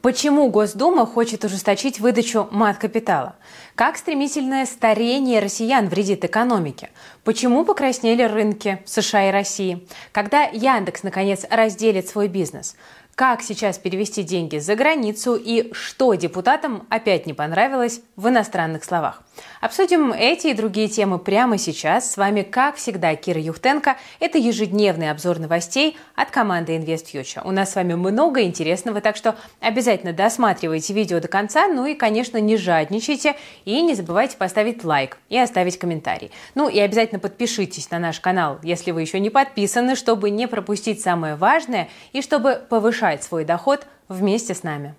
Почему Госдума хочет ужесточить выдачу мат-капитала? Как стремительное старение россиян вредит экономике? Почему покраснели рынки США и России? Когда Яндекс, наконец, разделит свой бизнес? как сейчас перевести деньги за границу и что депутатам опять не понравилось в иностранных словах. Обсудим эти и другие темы прямо сейчас. С вами, как всегда, Кира Юхтенко. Это ежедневный обзор новостей от команды InvestFuture. У нас с вами много интересного, так что обязательно досматривайте видео до конца, ну и, конечно, не жадничайте и не забывайте поставить лайк и оставить комментарий. Ну и обязательно подпишитесь на наш канал, если вы еще не подписаны, чтобы не пропустить самое важное и чтобы повышать повышать свой доход вместе с нами.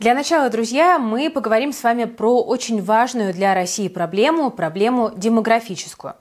Для начала, друзья, мы поговорим с вами про очень важную для России проблему, проблему демографическую.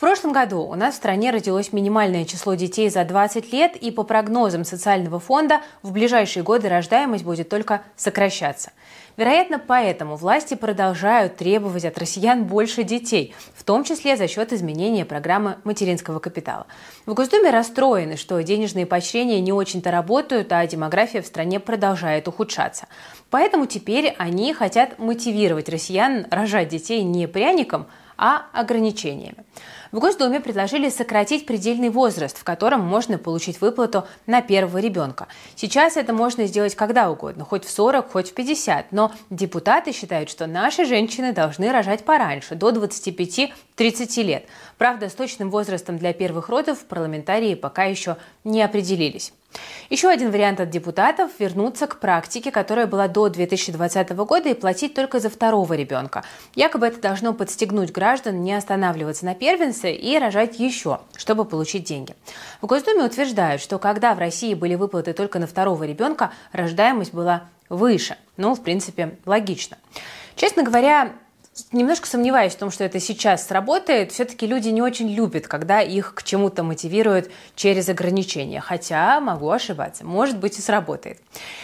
В прошлом году у нас в стране родилось минимальное число детей за 20 лет, и по прогнозам социального фонда в ближайшие годы рождаемость будет только сокращаться. Вероятно, поэтому власти продолжают требовать от россиян больше детей, в том числе за счет изменения программы материнского капитала. В Госдуме расстроены, что денежные поощрения не очень-то работают, а демография в стране продолжает ухудшаться. Поэтому теперь они хотят мотивировать россиян рожать детей не пряником, а ограничениями. В Госдуме предложили сократить предельный возраст, в котором можно получить выплату на первого ребенка. Сейчас это можно сделать когда угодно, хоть в 40, хоть в 50. Но депутаты считают, что наши женщины должны рожать пораньше, до 25-30 лет. Правда, с точным возрастом для первых родов парламентарии пока еще не определились. Еще один вариант от депутатов – вернуться к практике, которая была до 2020 года, и платить только за второго ребенка. Якобы это должно подстегнуть граждан не останавливаться на первенце и рожать еще, чтобы получить деньги. В Госдуме утверждают, что когда в России были выплаты только на второго ребенка, рождаемость была выше. Ну, в принципе, логично. Честно говоря, немножко сомневаюсь в том, что это сейчас сработает. Все-таки люди не очень любят, когда их к чему-то мотивируют через ограничения. Хотя могу ошибаться. Может быть и сработает.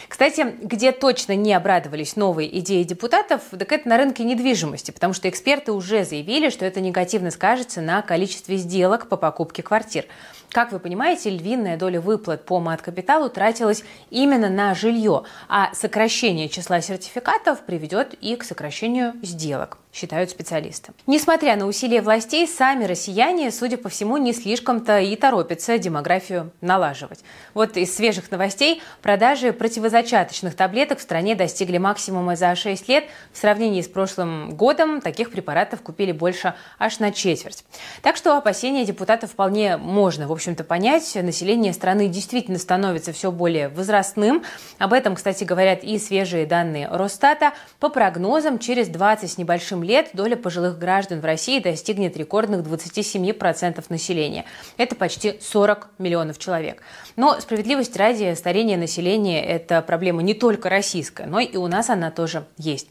Кстати, где точно не обрадовались новые идеи депутатов, так это на рынке недвижимости, потому что эксперты уже заявили, что это негативно скажется на количестве сделок по покупке квартир. Как вы понимаете, львиная доля выплат по мат-капиталу тратилась именно на жилье, а сокращение числа сертификатов приведет и к сокращению сделок считают специалисты. Несмотря на усилия властей, сами россияне, судя по всему, не слишком-то и торопятся демографию налаживать. Вот из свежих новостей продажи противозачаточных таблеток в стране достигли максимума за 6 лет. В сравнении с прошлым годом таких препаратов купили больше аж на четверть. Так что опасения депутатов вполне можно, в общем-то, понять. Население страны действительно становится все более возрастным. Об этом, кстати, говорят и свежие данные Росстата. По прогнозам, через 20 с небольшим лет доля пожилых граждан в России достигнет рекордных 27% населения. Это почти 40 миллионов человек. Но справедливость ради старение населения – это проблема не только российская, но и у нас она тоже есть.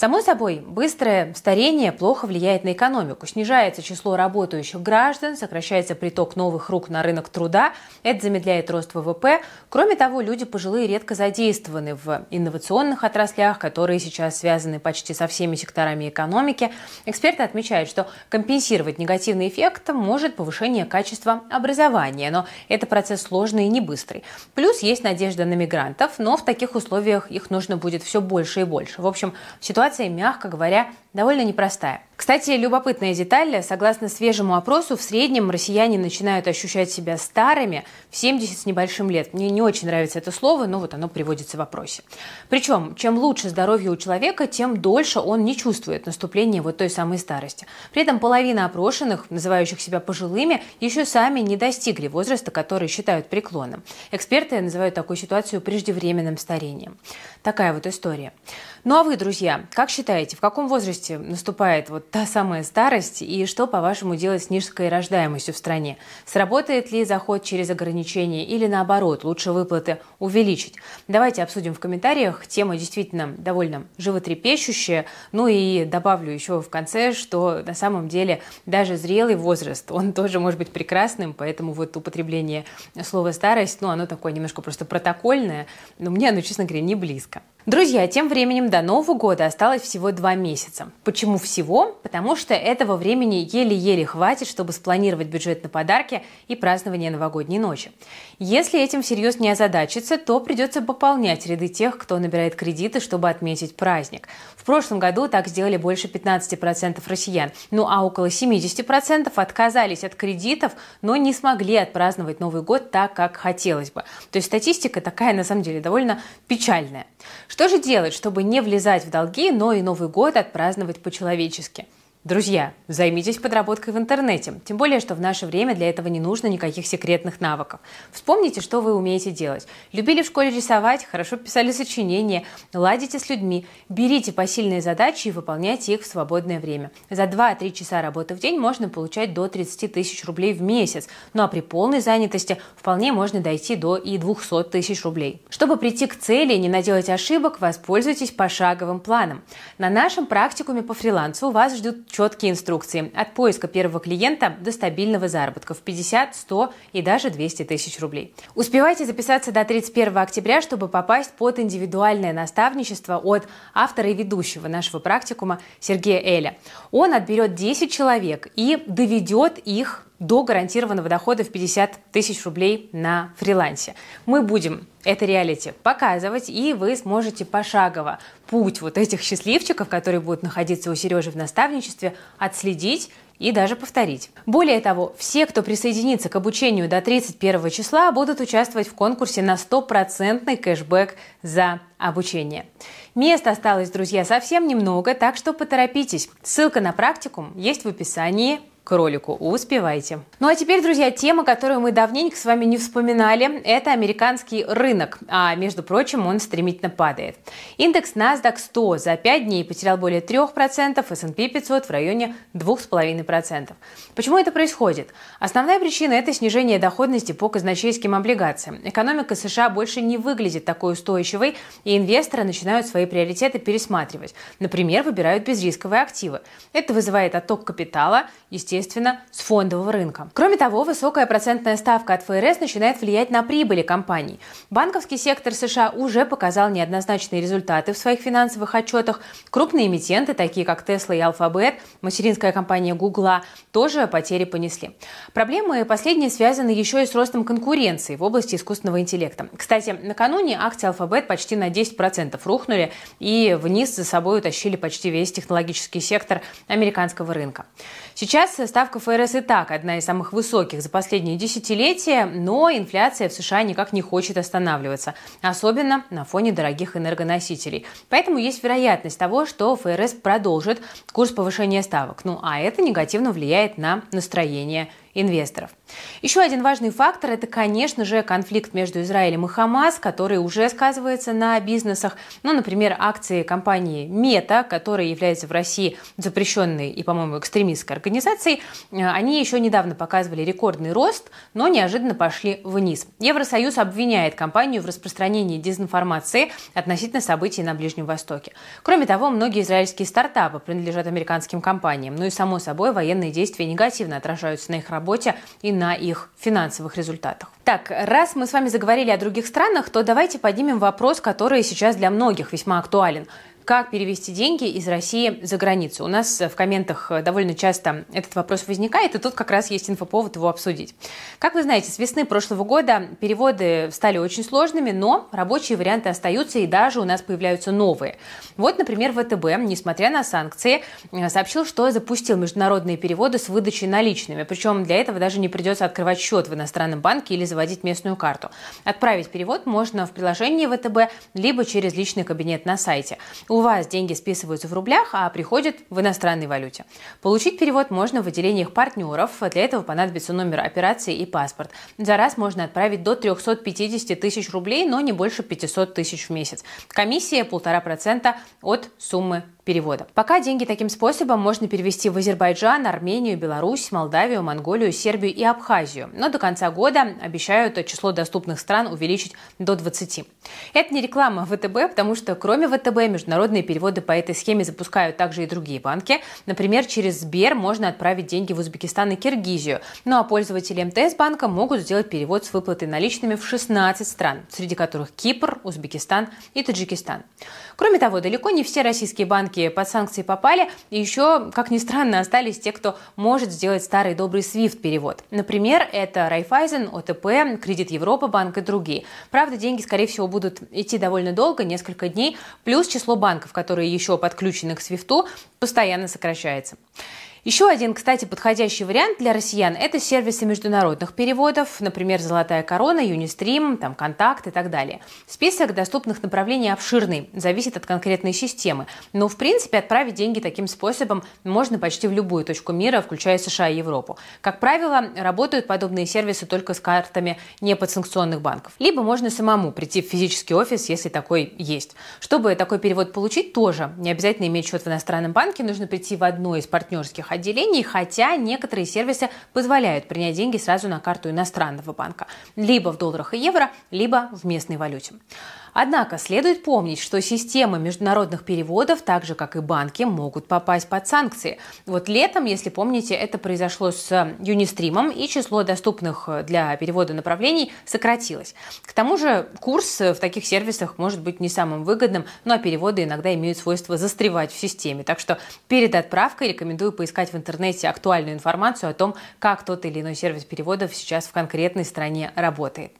Само собой, быстрое старение плохо влияет на экономику. Снижается число работающих граждан, сокращается приток новых рук на рынок труда, это замедляет рост ВВП. Кроме того, люди пожилые редко задействованы в инновационных отраслях, которые сейчас связаны почти со всеми секторами экономики. Эксперты отмечают, что компенсировать негативный эффект может повышение качества образования, но это процесс сложный и не быстрый. Плюс есть надежда на мигрантов, но в таких условиях их нужно будет все больше и больше. В общем, ситуация ситуация, мягко говоря, довольно непростая. Кстати, любопытная деталь. Согласно свежему опросу, в среднем россияне начинают ощущать себя старыми в 70 с небольшим лет. Мне не очень нравится это слово, но вот оно приводится в опросе. Причем, чем лучше здоровье у человека, тем дольше он не чувствует наступление вот той самой старости. При этом половина опрошенных, называющих себя пожилыми, еще сами не достигли возраста, который считают преклонным. Эксперты называют такую ситуацию преждевременным старением. Такая вот история. Ну а вы, друзья, как считаете, в каком возрасте наступает вот та самая старость и что, по-вашему, делать с низкой рождаемостью в стране? Сработает ли заход через ограничения или, наоборот, лучше выплаты увеличить? Давайте обсудим в комментариях. Тема действительно довольно животрепещущая. Ну и добавлю еще в конце, что на самом деле даже зрелый возраст, он тоже может быть прекрасным, поэтому вот употребление слова «старость», ну, оно такое немножко просто протокольное, но мне оно, честно говоря, не близко. Друзья, тем временем до Нового года осталось всего два месяца. Почему всего? Потому что этого времени еле-еле хватит, чтобы спланировать бюджет на подарки и празднование новогодней ночи. Если этим всерьез не озадачиться, то придется пополнять ряды тех, кто набирает кредиты, чтобы отметить праздник. В прошлом году так сделали больше 15% россиян, ну а около 70% отказались от кредитов, но не смогли отпраздновать Новый год так, как хотелось бы. То есть статистика такая, на самом деле, довольно печальная. Что же делать, чтобы не влезать в долги, но и Новый год отпраздновать по-человечески? Друзья, займитесь подработкой в интернете, тем более, что в наше время для этого не нужно никаких секретных навыков. Вспомните, что вы умеете делать. Любили в школе рисовать, хорошо писали сочинения, ладите с людьми, берите посильные задачи и выполняйте их в свободное время. За 2-3 часа работы в день можно получать до 30 тысяч рублей в месяц, ну а при полной занятости вполне можно дойти до и 200 тысяч рублей. Чтобы прийти к цели и не наделать ошибок, воспользуйтесь пошаговым планом. На нашем практикуме по фрилансу вас ждут четкие инструкции. От поиска первого клиента до стабильного заработка в 50, 100 и даже 200 тысяч рублей. Успевайте записаться до 31 октября, чтобы попасть под индивидуальное наставничество от автора и ведущего нашего практикума Сергея Эля. Он отберет 10 человек и доведет их до гарантированного дохода в 50 тысяч рублей на фрилансе. Мы будем это реалити показывать, и вы сможете пошагово путь вот этих счастливчиков, которые будут находиться у Сережи в наставничестве, отследить и даже повторить. Более того, все, кто присоединится к обучению до 31 числа, будут участвовать в конкурсе на стопроцентный кэшбэк за обучение. Мест осталось, друзья, совсем немного, так что поторопитесь. Ссылка на практикум есть в описании к ролику. Успевайте. Ну а теперь, друзья, тема, которую мы давненько с вами не вспоминали, это американский рынок. А, между прочим, он стремительно падает. Индекс NASDAQ 100 за 5 дней потерял более 3%, S&P 500 в районе 2,5%. Почему это происходит? Основная причина – это снижение доходности по казначейским облигациям. Экономика США больше не выглядит такой устойчивой, и инвесторы начинают свои приоритеты пересматривать. Например, выбирают безрисковые активы. Это вызывает отток капитала, естественно, естественно, с фондового рынка. Кроме того, высокая процентная ставка от ФРС начинает влиять на прибыли компаний. Банковский сектор США уже показал неоднозначные результаты в своих финансовых отчетах. Крупные эмитенты, такие как Tesla и Alphabet, материнская компания Google, тоже потери понесли. Проблемы последние связаны еще и с ростом конкуренции в области искусственного интеллекта. Кстати, накануне акции Alphabet почти на 10% рухнули и вниз за собой утащили почти весь технологический сектор американского рынка. Сейчас Инфляция, ставка ФРС и так одна из самых высоких за последние десятилетия, но инфляция в США никак не хочет останавливаться, особенно на фоне дорогих энергоносителей. Поэтому есть вероятность того, что ФРС продолжит курс повышения ставок. Ну а это негативно влияет на настроение инвесторов. Еще один важный фактор – это, конечно же, конфликт между Израилем и Хамас, который уже сказывается на бизнесах. Ну, например, акции компании Мета, которая является в России запрещенной и, по-моему, экстремистской организацией, э, они еще недавно показывали рекордный рост, но неожиданно пошли вниз. Евросоюз обвиняет компанию в распространении дезинформации относительно событий на Ближнем Востоке. Кроме того, многие израильские стартапы принадлежат американским компаниям. Ну и, само собой, военные действия негативно отражаются на их работе работе и на их финансовых результатах. Так, раз мы с вами заговорили о других странах, то давайте поднимем вопрос, который сейчас для многих весьма актуален. Как перевести деньги из России за границу? У нас э, в комментах э, довольно часто этот вопрос возникает, и тут как раз есть инфоповод его обсудить. Как вы знаете, с весны прошлого года переводы стали очень сложными, но рабочие варианты остаются, и даже у нас появляются новые. Вот, например, ВТБ, несмотря на санкции, э, сообщил, что запустил международные переводы с выдачей наличными. Причем для этого даже не придется открывать счет в иностранном банке или заводить местную карту. Отправить перевод можно в приложении ВТБ, либо через личный кабинет на сайте. У вас деньги списываются в рублях, а приходят в иностранной валюте. Получить перевод можно в отделениях партнеров. Для этого понадобится номер операции и паспорт. За раз можно отправить до 350 тысяч рублей, но не больше 500 тысяч в месяц. Комиссия 1,5% от суммы перевода. Пока деньги таким способом можно перевести в Азербайджан, Армению, Беларусь, Молдавию, Монголию, Сербию и Абхазию. Но до конца года обещают число доступных стран увеличить до 20. Это не реклама ВТБ, потому что кроме ВТБ международные переводы по этой схеме запускают также и другие банки. Например, через Сбер можно отправить деньги в Узбекистан и Киргизию. Ну а пользователи МТС эм банка могут сделать перевод с выплатой наличными в 16 стран, среди которых Кипр, Узбекистан и Таджикистан. Кроме того, далеко не все российские банки многие под санкции попали, и еще, как ни странно, остались те, кто может сделать старый добрый SWIFT-перевод. Например, это Райфайзен, ОТП, Кредит Европа, банк и другие. Правда, деньги, скорее всего, будут идти довольно долго, несколько дней, плюс число банков, которые еще подключены к SWIFT, постоянно сокращается. Еще один, кстати, подходящий вариант для россиян – это сервисы международных переводов, например, «Золотая корона», «Юнистрим», там, «Контакт» и так далее. Список доступных направлений обширный, зависит от конкретной системы. Но, в принципе, отправить деньги таким способом можно почти в любую точку мира, включая США и Европу. Как правило, работают подобные сервисы только с картами не подсанкционных банков. Либо можно самому прийти в физический офис, если такой есть. Чтобы такой перевод получить, тоже не обязательно иметь счет в иностранном банке, нужно прийти в одно из партнерских банковских отделений, хотя некоторые сервисы позволяют принять деньги сразу на карту иностранного банка, либо в долларах и евро, либо в местной валюте. Однако следует помнить, что системы международных переводов, так же как и банки, могут попасть под санкции. Вот летом, если помните, это произошло с Юнистримом, и число доступных для перевода направлений сократилось. К тому же курс в таких сервисах может быть не самым выгодным, но ну, а переводы иногда имеют свойство застревать в системе. Так что перед отправкой рекомендую поискать в интернете актуальную информацию о том, как тот или иной сервис переводов сейчас в конкретной стране работает.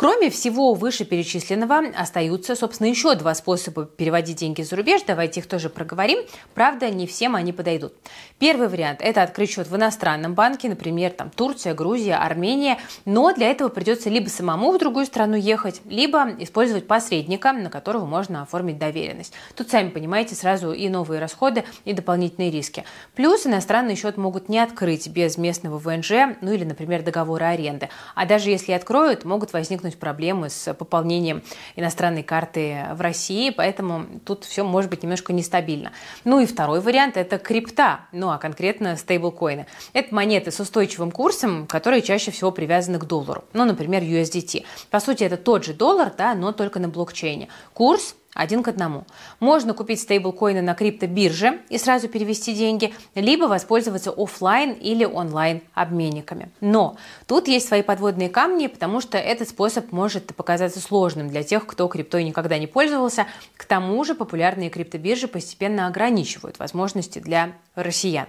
Кроме всего вышеперечисленного, остаются, собственно, еще два способа переводить деньги за рубеж. Давайте их тоже проговорим. Правда, не всем они подойдут. Первый вариант – это открыть счет в иностранном банке, например, там Турция, Грузия, Армения. Но для этого придется либо самому в другую страну ехать, либо использовать посредника, на которого можно оформить доверенность. Тут, сами понимаете, сразу и новые расходы, и дополнительные риски. Плюс иностранный счет могут не открыть без местного ВНЖ, ну или, например, договора аренды. А даже если откроют, могут возникнуть возникнуть проблемы с пополнением иностранной карты в России, поэтому тут все может быть немножко нестабильно. Ну и второй вариант – это крипта, ну а конкретно стейблкоины. Это монеты с устойчивым курсом, которые чаще всего привязаны к доллару, ну, например, USDT. По сути, это тот же доллар, да, но только на блокчейне. Курс один к одному. Можно купить стейблкоины на криптобирже и сразу перевести деньги, либо воспользоваться офлайн или онлайн обменниками. Но тут есть свои подводные камни, потому что этот способ может показаться сложным для тех, кто криптой никогда не пользовался. К тому же популярные криптобиржи постепенно ограничивают возможности для россиян.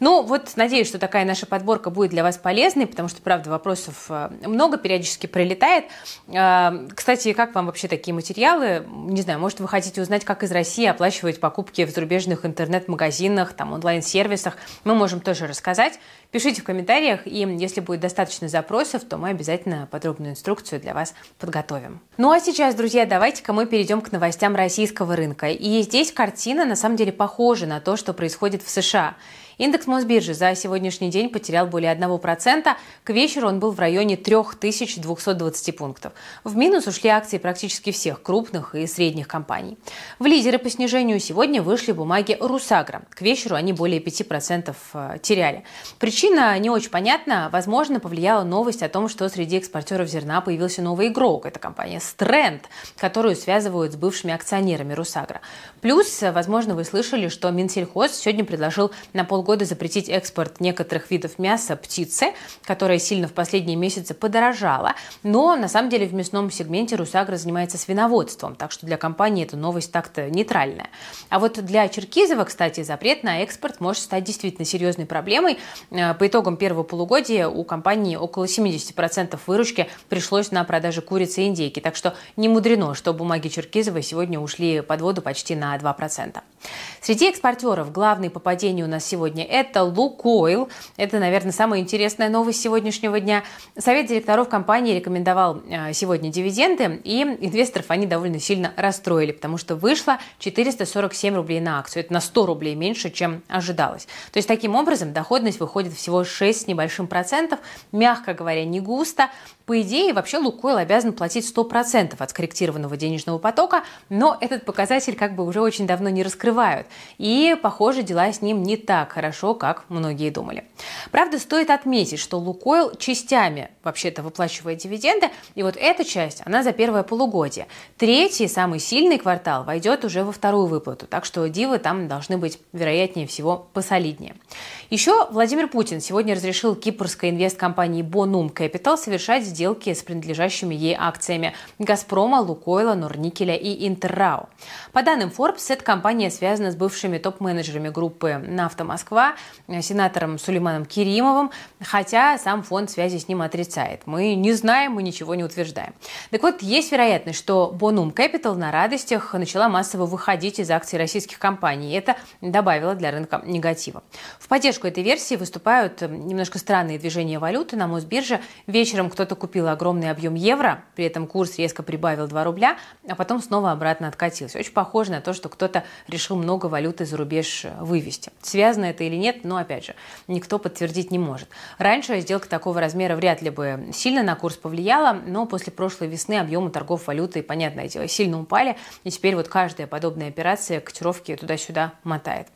Ну, вот надеюсь, что такая наша подборка будет для вас полезной, потому что, правда, вопросов э, много, периодически прилетает. Э, кстати, как вам вообще такие материалы? Не знаю, может, вы хотите узнать, как из России оплачивать покупки в зарубежных интернет-магазинах, там, онлайн-сервисах? Мы можем тоже рассказать. Пишите в комментариях, и если будет достаточно запросов, то мы обязательно подробную инструкцию для вас подготовим. Ну а сейчас, друзья, давайте-ка мы перейдем к новостям российского рынка. И здесь картина на самом деле похожа на то, что происходит в США. Индекс Мосбиржи за сегодняшний день потерял более 1%. К вечеру он был в районе 3220 пунктов. В минус ушли акции практически всех крупных и средних компаний. В лидеры по снижению сегодня вышли бумаги «Русагра». К вечеру они более 5% э, теряли. Причина не очень понятна. Возможно, повлияла новость о том, что среди экспортеров зерна появился новый игрок. Это компания «Стрэнд», которую связывают с бывшими акционерами «Русагра». Плюс, э, возможно, вы слышали, что Минсельхоз сегодня предложил на полгода года запретить экспорт некоторых видов мяса птицы, которая сильно в последние месяцы подорожала. Но на самом деле в мясном сегменте Русагра занимается свиноводством, так что для компании эта новость так-то нейтральная. А вот для Черкизова, кстати, запрет на экспорт может стать действительно серьезной проблемой. Э, по итогам первого полугодия у компании около 70% выручки пришлось на продажи курицы и индейки. Так что не мудрено, что бумаги Черкизова сегодня ушли под воду почти на 2%. Среди экспортеров главный по падению у нас сегодня сегодня. Это Лукойл. Это, наверное, самая интересная новость сегодняшнего дня. Совет директоров компании рекомендовал э, сегодня дивиденды, и инвесторов они довольно сильно расстроили, потому что вышло 447 рублей на акцию. Это на 100 рублей меньше, чем ожидалось. То есть таким образом доходность выходит всего 6 с небольшим процентов, мягко говоря, не густо. По идее, вообще Лукойл обязан платить 100% от скорректированного денежного потока, но этот показатель как бы уже очень давно не раскрывают. И, похоже, дела с ним не так хорошо хорошо, как многие думали. Правда, стоит отметить, что Лукойл частями вообще-то выплачивает дивиденды, и вот эта часть, она за первое полугодие. Третий, самый сильный квартал войдет уже во вторую выплату, так что дивы там должны быть, вероятнее всего, посолиднее. Еще Владимир Путин сегодня разрешил кипрской инвесткомпании Bonum Capital совершать сделки с принадлежащими ей акциями «Газпрома», «Лукойла», «Норникеля» и «Интеррау». По данным Forbes, эта компания связана с бывшими топ-менеджерами группы «Нафта Москва» Москва э, сенатором Сулейманом Керимовым, хотя сам фонд связи с ним отрицает. Мы не знаем, мы ничего не утверждаем. Так вот, есть вероятность, что Bonum Capital на радостях начала массово выходить из акций российских компаний. это добавило для рынка негатива. В поддержку этой версии выступают э, немножко странные движения валюты на Мосбирже. Вечером кто-то купил огромный объем евро, при этом курс резко прибавил 2 рубля, а потом снова обратно откатился. Очень похоже на то, что кто-то решил много валюты за рубеж э, вывести. Связано это или нет, но опять же, никто подтвердить не может. Раньше сделка такого размера вряд ли бы сильно на курс повлияла, но после прошлой весны объемы торгов валюты, понятное дело, сильно упали, и теперь вот каждая подобная операция котировки туда-сюда мотает.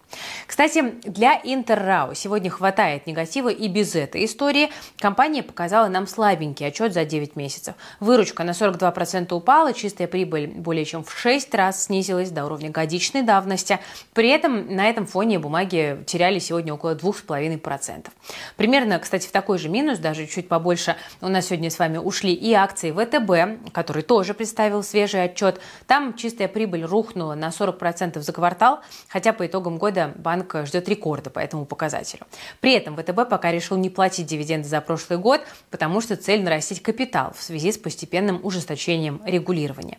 Кстати, для Интеррау сегодня хватает негатива и без этой истории. Компания показала нам слабенький отчет за 9 месяцев. Выручка на 42% упала, чистая прибыль более чем в 6 раз снизилась до уровня годичной давности. При этом на этом фоне бумаги теряли сегодня около 2,5%. Примерно, кстати, в такой же минус, даже чуть побольше, у нас сегодня с вами ушли и акции ВТБ, который тоже представил свежий отчет. Там чистая прибыль рухнула на 40% за квартал, хотя по итогам года года банк э, ждет рекорда по этому показателю. При этом ВТБ пока решил не платить дивиденды за прошлый год, потому что цель нарастить капитал в связи с постепенным ужесточением регулирования.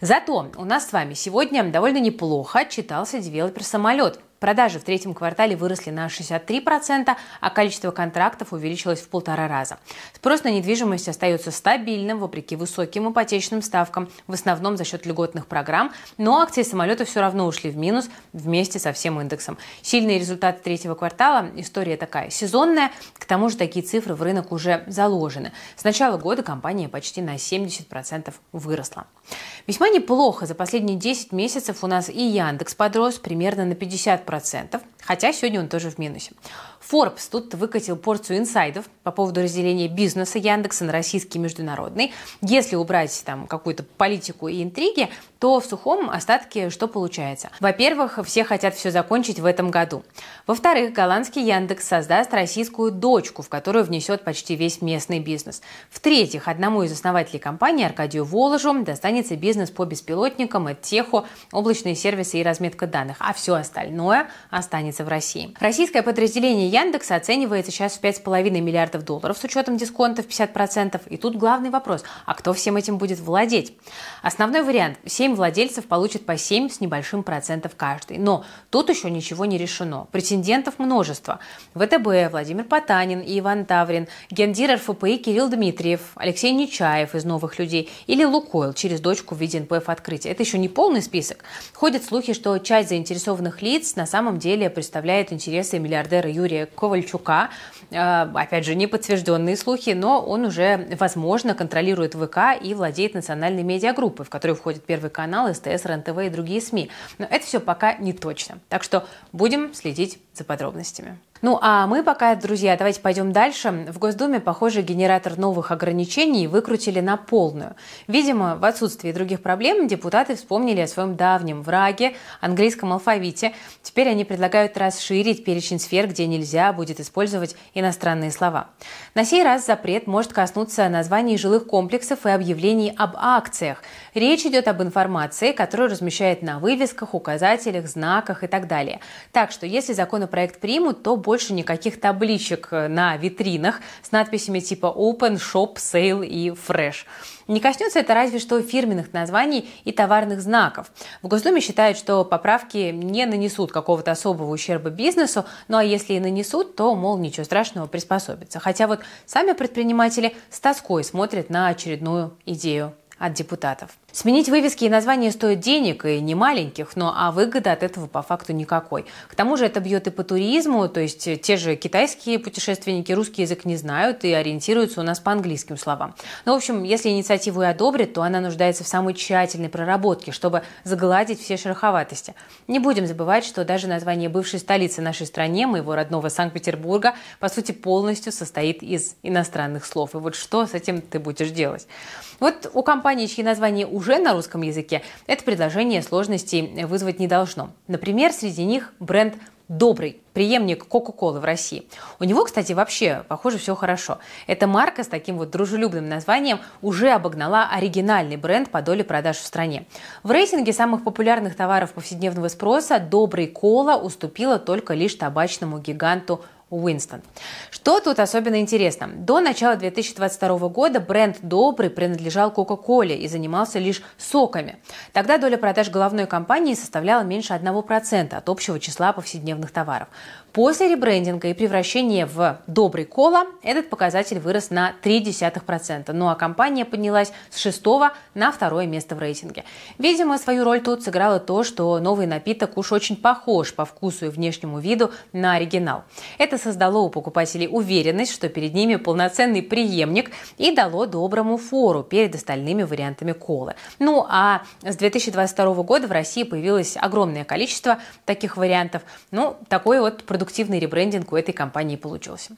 Зато у нас с вами сегодня довольно неплохо читался девелопер «Самолет», Продажи в третьем квартале выросли на 63%, а количество контрактов увеличилось в полтора раза. Спрос на недвижимость остается стабильным, вопреки высоким ипотечным ставкам, в основном за счет льготных программ, но акции самолета все равно ушли в минус вместе со всем индексом. Сильные результаты третьего квартала, история такая сезонная, к тому же такие цифры в рынок уже заложены. С начала года компания почти на 70% выросла. Весьма неплохо, за последние 10 месяцев у нас и Яндекс подрос примерно на 50 5%, хотя сегодня он тоже в минусе. Forbes тут выкатил порцию инсайдов по поводу разделения бизнеса Яндекса на российский и международный. Если убрать там какую-то политику и интриги, то в сухом остатке что получается? Во-первых, все хотят все закончить в этом году. Во-вторых, голландский Яндекс создаст российскую дочку, в которую внесет почти весь местный бизнес. В-третьих, одному из основателей компании, Аркадию Воложу, достанется бизнес по беспилотникам, теху, облачные сервисы и разметка данных, а все остальное останется в России. Российское подразделение Яндекса оценивается сейчас в 5,5 миллиардов долларов с учетом дисконтов 50%. И тут главный вопрос, а кто всем этим будет владеть? Основной вариант – 7 владельцев получат по 7 с небольшим процентов каждый. Но тут еще ничего не решено. Претендентов множество. ВТБ, Владимир Потанин и Иван Таврин, гендир РФПИ Кирилл Дмитриев, Алексей Нечаев из «Новых людей» или Лукойл через дочку в виде НПФ открытия. Это еще не полный список. Ходят слухи, что часть заинтересованных лиц на самом деле представляет интересы миллиардера Юрия Игоря Ковальчука. Э, опять же, неподтвержденные слухи, но он уже, возможно, контролирует ВК и владеет национальной медиагруппой, в которую входит Первый канал, СТС, РНТВ и другие СМИ. Но это все пока не точно. Так что будем следить за подробностями. Ну а мы пока, друзья, давайте пойдем дальше. В Госдуме, похоже, генератор новых ограничений выкрутили на полную. Видимо, в отсутствии других проблем депутаты вспомнили о своем давнем враге, английском алфавите. Теперь они предлагают расширить перечень сфер, где нельзя будет использовать иностранные слова. На сей раз запрет может коснуться названий жилых комплексов и объявлений об акциях. Речь идет об информации, которую размещает на вывесках, указателях, знаках и так далее. Так что, если законопроект примут, то больше никаких табличек э, на витринах с надписями типа Open, Shop, Sale и Fresh. Не коснется это разве что фирменных названий и товарных знаков. В Госдуме считают, что поправки не нанесут какого-то особого ущерба бизнесу, ну а если и нанесут, то, мол, ничего страшного, приспособиться. Хотя вот сами предприниматели с тоской смотрят на очередную идею от депутатов. Сменить вывески и названия стоит денег, и не маленьких, но а выгода от этого по факту никакой. К тому же это бьет и по туризму, то есть э, те же китайские путешественники русский язык не знают и ориентируются у нас по английским словам. Ну, в общем, если инициативу и одобрят, то она нуждается в самой тщательной проработке, чтобы загладить все шероховатости. Не будем забывать, что даже название бывшей столицы нашей стране, моего родного Санкт-Петербурга, по сути полностью состоит из иностранных слов. И вот что с этим ты будешь делать? Вот у компании, чьи названия уже уже на русском языке, это предложение сложностей вызвать не должно. Например, среди них бренд добрый преемник Кока-Колы в России. У него, кстати, вообще, похоже, все хорошо. Эта марка с таким вот дружелюбным названием уже обогнала оригинальный бренд по доле продаж в стране. В рейтинге самых популярных товаров повседневного спроса «Добрый кола» уступила только лишь табачному гиганту Уинстон. Что тут особенно интересно? До начала 2022 года бренд Добрый принадлежал Кока-Коле и занимался лишь соками. Тогда доля продаж головной компании составляла меньше 1% от общего числа повседневных товаров. После ребрендинга и превращения в «Добрый кола» этот показатель вырос на 0,3%, ну а компания поднялась с 6 на второе место в рейтинге. Видимо, свою роль тут сыграло то, что новый напиток уж очень похож по вкусу и внешнему виду на оригинал. Это создало у покупателей уверенность, что перед ними полноценный преемник и дало доброму фору перед остальными вариантами колы. Ну а с 2022 года в России появилось огромное количество таких вариантов. Ну, такой вот продукт продуктивный ребрендинг у этой компании получился.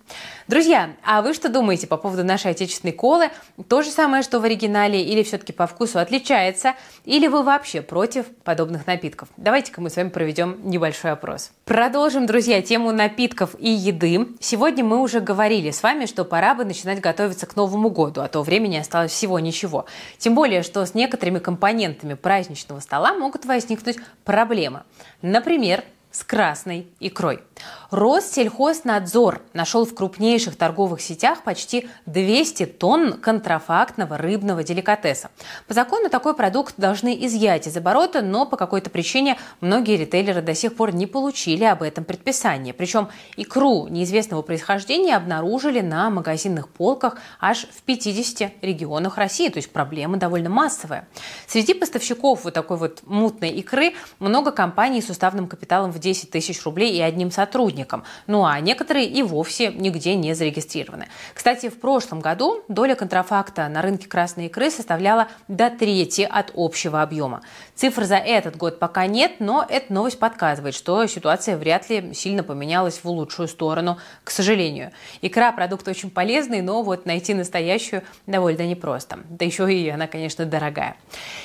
Друзья, а вы что думаете по поводу нашей отечественной колы? То же самое, что в оригинале, или все-таки по вкусу отличается? Или вы вообще против подобных напитков? Давайте-ка мы с вами проведем небольшой опрос. Продолжим, друзья, тему напитков и еды. Сегодня мы уже говорили с вами, что пора бы начинать готовиться к Новому году, а то времени осталось всего ничего. Тем более, что с некоторыми компонентами праздничного стола могут возникнуть проблемы. Например, с красной икрой. Россельхознадзор нашел в крупнейших торговых сетях почти 200 тонн контрафактного рыбного деликатеса. По закону такой продукт должны изъять из оборота, но по какой-то причине многие ритейлеры до сих пор не получили об этом предписание. Причем икру неизвестного происхождения обнаружили на магазинных полках аж в 50 регионах России. То есть проблема довольно массовая. Среди поставщиков вот такой вот мутной икры много компаний с уставным капиталом в 10 тысяч рублей и одним сотрудником сотрудникам, ну а некоторые и вовсе нигде не зарегистрированы. Кстати, в прошлом году доля контрафакта на рынке красной икры составляла до трети от общего объема. Цифр за этот год пока нет, но эта новость подсказывает, что ситуация вряд ли сильно поменялась в лучшую сторону, к сожалению. Икра – продукт очень полезный, но вот найти настоящую довольно непросто. Да еще и она, конечно, дорогая.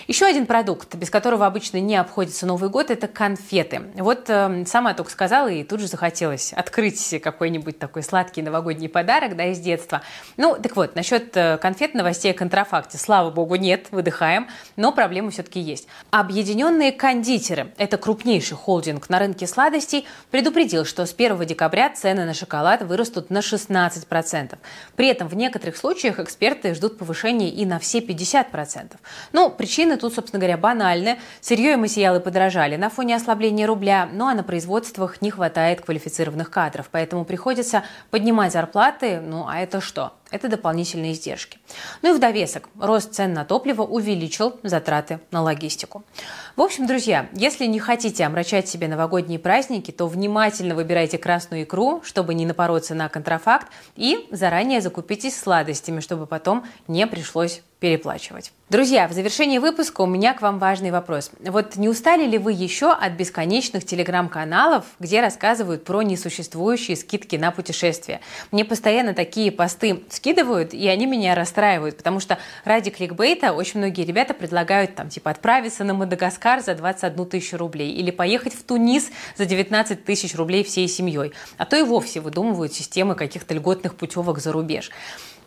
Еще один продукт, без которого обычно не обходится Новый год – это конфеты. Вот э, сама только сказала, и тут же захотелось открыть какой-нибудь такой сладкий новогодний подарок да, из детства. Ну, так вот, насчет э, конфет новостей о контрафакте. Слава богу, нет, выдыхаем, но проблемы все-таки есть. А Объединенные кондитеры – это крупнейший холдинг на рынке сладостей, предупредил, что с 1 декабря цены на шоколад вырастут на 16%. При этом в некоторых случаях эксперты ждут повышения и на все 50%. Ну, причины тут, собственно говоря, банальны. Сырье и материалы подорожали на фоне ослабления рубля, ну а на производствах не хватает квалифицированных кадров, поэтому приходится поднимать зарплаты, ну а это что? Это дополнительные издержки. Ну и в довесок рост цен на топливо увеличил затраты на логистику. В общем, друзья, если не хотите омрачать себе новогодние праздники, то внимательно выбирайте красную икру, чтобы не напороться на контрафакт, и заранее закупитесь сладостями, чтобы потом не пришлось переплачивать. Друзья, в завершении выпуска у меня к вам важный вопрос. Вот не устали ли вы еще от бесконечных телеграм-каналов, где рассказывают про несуществующие скидки на путешествия? Мне постоянно такие посты скидывают, и они меня расстраивают, потому что ради кликбейта очень многие ребята предлагают там типа отправиться на Мадагаскар за 21 тысячу рублей или поехать в Тунис за 19 тысяч рублей всей семьей, а то и вовсе выдумывают системы каких-то льготных путевок за рубеж.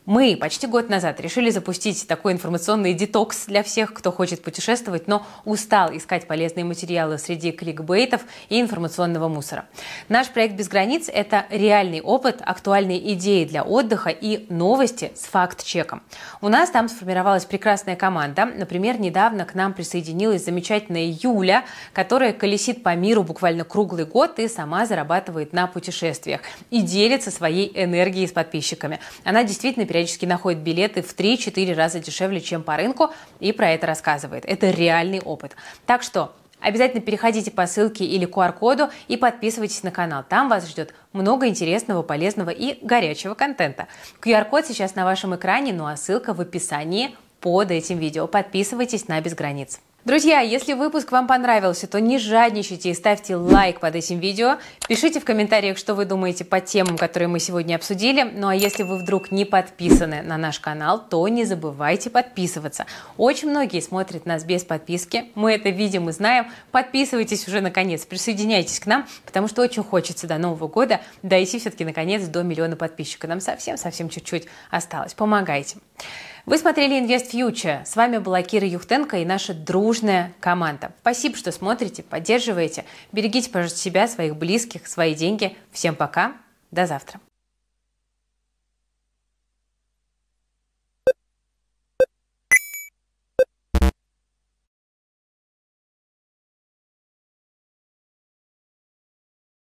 Мы почти год назад решили запустить такой информационный детокс для всех, кто хочет путешествовать, но устал искать полезные материалы среди кликбейтов и информационного мусора. Наш проект «Без границ» — это реальный опыт, актуальные идеи для отдыха и новости с факт-чеком. У нас там сформировалась прекрасная команда. Например, недавно к нам присоединилась замечательная Юля, которая колесит по миру буквально круглый год и сама зарабатывает на путешествиях и делится своей энергией с подписчиками. Она действительно периодически находит билеты в 3-4 раза дешевле, чем по рынку, и про это рассказывает. Это реальный опыт. Так что Обязательно переходите по ссылке или QR-коду и подписывайтесь на канал. Там вас ждет много интересного, полезного и горячего контента. QR-код сейчас на вашем экране, ну а ссылка в описании под этим видео. Подписывайтесь на «Без границ». Друзья, если выпуск вам понравился, то не жадничайте и ставьте лайк под этим видео. Пишите в комментариях, что вы думаете по темам, которые мы сегодня обсудили. Ну а если вы вдруг не подписаны на наш канал, то не забывайте подписываться. Очень многие смотрят нас без подписки. Мы это видим и знаем. Подписывайтесь уже наконец, присоединяйтесь к нам, потому что очень хочется до Нового года дойти все-таки наконец до миллиона подписчиков. Нам совсем-совсем чуть-чуть осталось. Помогайте. Вы смотрели Invest Future. С вами была Кира Юхтенко и наша дружная команда. Спасибо, что смотрите, поддерживаете. Берегите, пожалуйста, себя, своих близких, свои деньги. Всем пока. До завтра.